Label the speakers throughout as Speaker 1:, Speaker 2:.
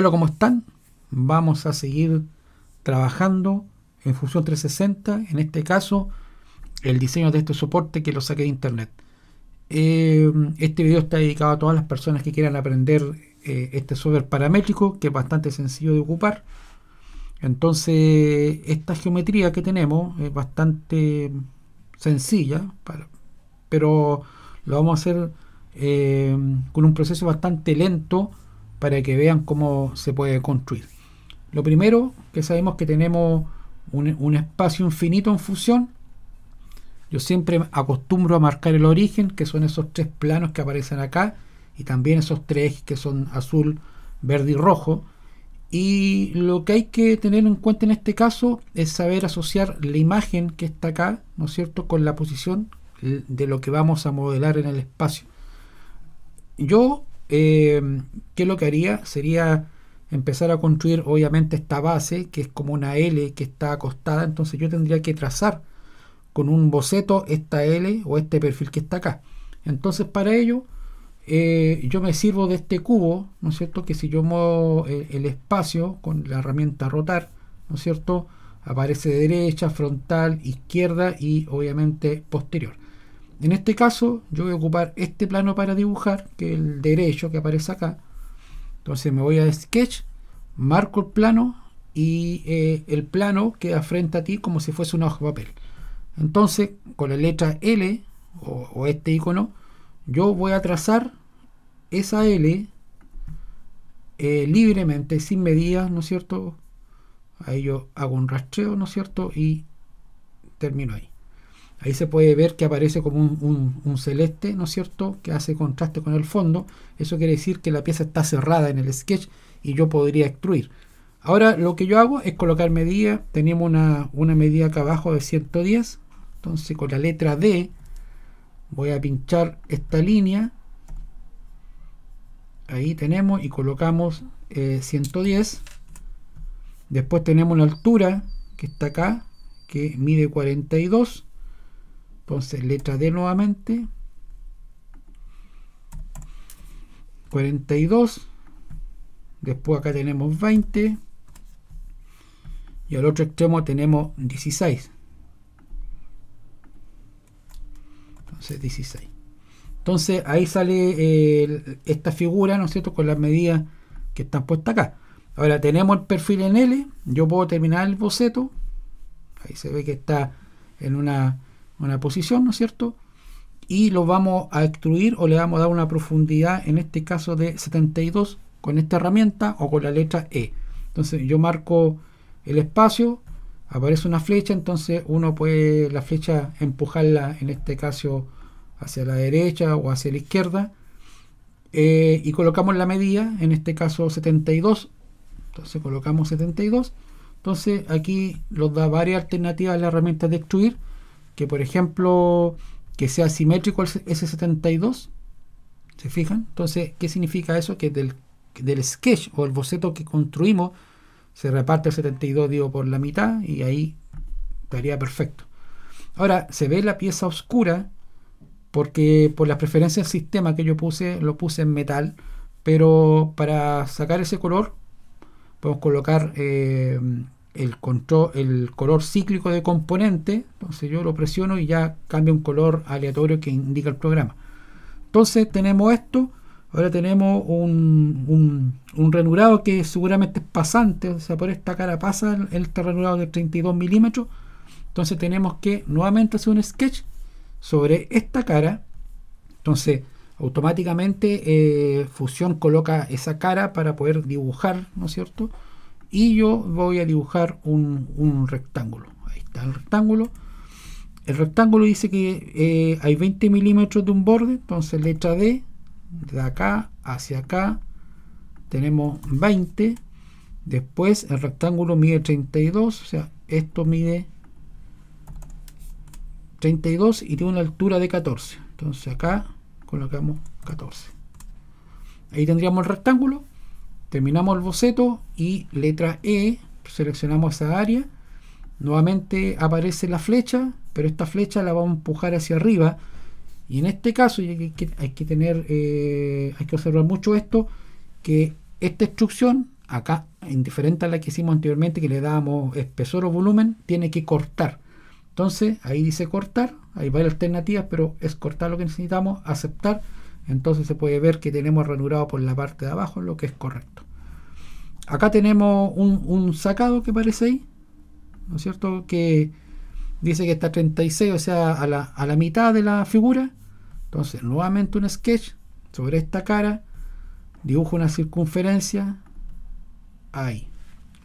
Speaker 1: Hola, ¿cómo están? Vamos a seguir trabajando en Fusión 360, en este caso el diseño de este soporte que lo saqué de internet. Eh, este video está dedicado a todas las personas que quieran aprender eh, este software paramétrico, que es bastante sencillo de ocupar. Entonces, esta geometría que tenemos es bastante sencilla, pero lo vamos a hacer eh, con un proceso bastante lento para que vean cómo se puede construir. Lo primero que sabemos que tenemos un, espacio infinito en fusión. Yo siempre acostumbro a marcar el origen, que son esos tres planos que aparecen acá, y también esos tres que son azul, verde y rojo. Y lo que hay que tener en cuenta en este caso es saber asociar la imagen que está acá, ¿no es cierto?, con la posición de lo que vamos a modelar en el espacio. Yo Em, ¿qué es lo que haría? Sería empezar a construir obviamente esta base, que es como una L que está acostada, entonces yo tendría que trazar con un boceto esta L o este perfil que está acá. Entonces para ello eh, yo me sirvo de este cubo, ¿no es cierto? Que si yo muevo eh, el, espacio con la herramienta rotar, ¿no es cierto? Aparece derecha, frontal, izquierda y obviamente posterior. En este caso, yo voy a ocupar este plano para dibujar, que es el derecho que aparece acá. Entonces me voy a Sketch, marco el plano y eh, el plano queda frente a ti como si fuese un hoja de papel. Entonces, con la letra L o, este icono, yo voy a trazar esa L eh, libremente, sin medidas, ¿no es cierto? Ahí yo hago un rastreo, ¿no es cierto? Y termino ahí. Ahí se puede ver que aparece como un, celeste, ¿no es cierto?, que hace contraste con el fondo. Eso quiere decir que la pieza está cerrada en el sketch y yo podría extruir. Ahora lo que yo hago es colocar medida. Tenemos una, medida acá abajo de 110. Entonces con la letra D voy a pinchar esta línea. Ahí tenemos y colocamos 110. Eh, Después tenemos la altura que está acá, que mide 42 entonces, letra D nuevamente. 42. Después acá tenemos 20. Y al otro extremo tenemos 16. Entonces 16. Entonces ahí sale eh, esta figura, ¿no es cierto?, con las medidas que están puestas acá. Ahora tenemos el perfil en L. Yo puedo terminar el boceto. Ahí se ve que está en una una posición, ¿no es cierto? Y lo vamos a extruir o le vamos a dar una profundidad, en este caso de 72, con esta herramienta o con la letra E. Entonces yo marco el espacio, aparece una flecha, entonces uno puede la flecha empujarla, en este caso, hacia la derecha o hacia la izquierda. Eh, y colocamos la medida, en este caso 72. Entonces colocamos 72. Entonces aquí nos da varias alternativas a la herramienta de extruir que por ejemplo que sea simétrico al S72. ¿Se fijan? Entonces, ¿qué significa eso? Que del, sketch o el boceto que construimos se reparte el 72 digo, por la mitad y ahí estaría perfecto. Ahora, se ve la pieza oscura porque por las preferencias del sistema que yo puse, lo puse en metal, pero para sacar ese color podemos colocar eh, el, control, el color cíclico de componente, entonces yo lo presiono y ya cambia un color aleatorio que indica el programa. Entonces tenemos esto, ahora tenemos un, un, un que seguramente es pasante, o sea, por esta cara pasa el, el de 32 milímetros, entonces tenemos que nuevamente hacer un sketch sobre esta cara, entonces automáticamente eh, fusión Fusion coloca esa cara para poder dibujar, ¿no es cierto?, y yo voy a dibujar un, rectángulo. Ahí está el rectángulo. El rectángulo dice que eh, hay 20 milímetros de un borde, entonces letra D, de acá hacia acá, tenemos 20. Después el rectángulo mide 32, o sea, esto mide 32 y tiene una altura de 14. Entonces acá colocamos 14. Ahí tendríamos el rectángulo. Terminamos el boceto y letra E, seleccionamos esa área. Nuevamente aparece la flecha, pero esta flecha la vamos a empujar hacia arriba. Y en este caso hay que, tener, eh, hay que observar mucho esto, que esta instrucción, acá, indiferente a la que hicimos anteriormente, que le damos espesor o volumen, tiene que cortar. Entonces, ahí dice cortar, hay varias alternativas, pero es cortar lo que necesitamos, aceptar entonces se puede ver que tenemos ranurado por la parte de abajo, lo que es correcto. Acá tenemos un, sacado que parece ahí, ¿no es cierto? Que dice que está 36, o sea, a la, a la mitad de la figura. Entonces, nuevamente un sketch sobre esta cara, dibujo una circunferencia, ahí,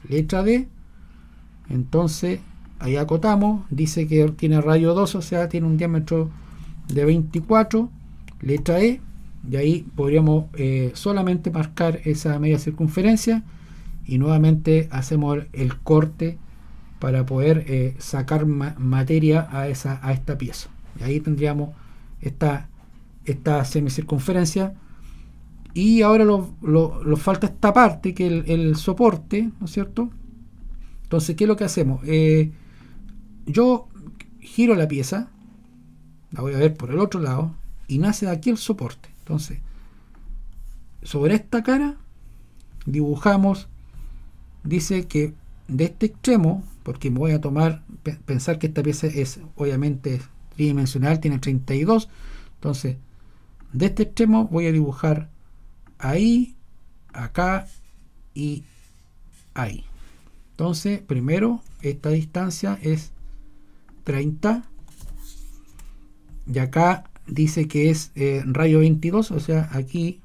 Speaker 1: letra D, entonces ahí acotamos, dice que tiene radio 2, o sea, tiene un diámetro de 24, letra E, de ahí podríamos eh, solamente marcar esa media circunferencia y nuevamente hacemos el corte para poder eh, sacar materia a, esa, a esta pieza. Y ahí tendríamos esta, esta semicircunferencia. Y ahora nos lo, falta esta parte, que el, el soporte, ¿no es cierto? Entonces, ¿qué es lo que hacemos? Eh, yo giro la pieza, la voy a ver por el otro lado, y nace de aquí el soporte. Entonces, sobre esta cara dibujamos, dice que de este extremo, porque me voy a tomar, pensar que esta pieza es obviamente tridimensional, tiene 32, entonces de este extremo voy a dibujar ahí, acá y ahí. Entonces, primero, esta distancia es 30 y acá dice que es eh, rayo 22, o sea, aquí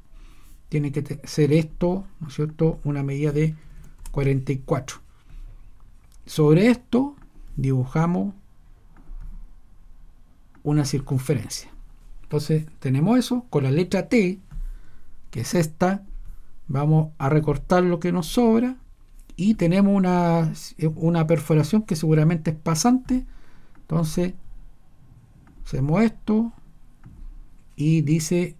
Speaker 1: tiene que ser esto, ¿no es cierto?, una medida de 44. Sobre esto dibujamos una circunferencia. Entonces tenemos eso, con la letra T, que es esta, vamos a recortar lo que nos sobra y tenemos una, una perforación que seguramente es pasante. Entonces hacemos esto, y dice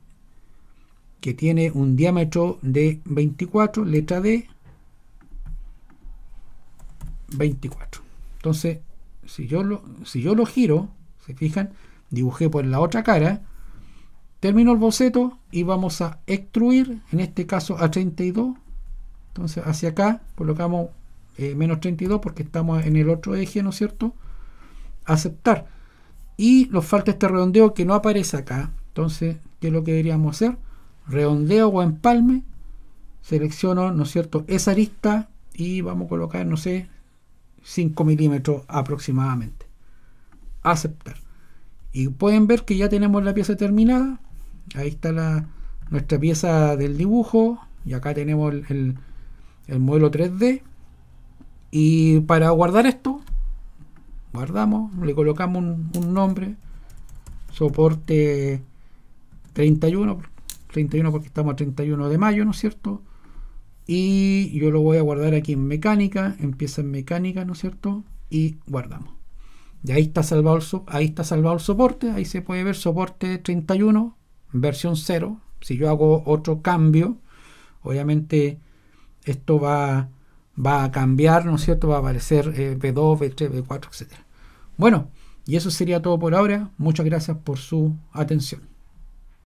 Speaker 1: que tiene un diámetro de 24, letra D, 24. Entonces, si yo lo, si yo lo giro, se fijan, dibujé por la otra cara, termino el boceto y vamos a extruir, en este caso a 32, entonces hacia acá colocamos eh, menos 32 porque estamos en el otro eje, ¿no es cierto? Aceptar. Y nos falta este redondeo que no aparece acá, entonces, ¿qué es lo que deberíamos hacer? Redondeo o empalme. Selecciono, ¿no es cierto?, esa arista y vamos a colocar, no sé, 5 milímetros aproximadamente. Aceptar. Y pueden ver que ya tenemos la pieza terminada. Ahí está nuestra pieza del dibujo. Y acá tenemos el, modelo 3D. Y para guardar esto, guardamos, le colocamos un nombre, soporte 31, 31 porque estamos a 31 de mayo, ¿no es cierto? Y yo lo voy a guardar aquí en mecánica, empieza en mecánica, ¿no es cierto? Y guardamos. Y ahí está salvado el, ahí está salvado el soporte, ahí se puede ver soporte 31, versión 0. Si yo hago otro cambio, obviamente esto va, va a cambiar, ¿no es cierto? Va a aparecer v 2 v 3 B4, etc. Bueno, y eso sería todo por ahora. Muchas gracias por su atención.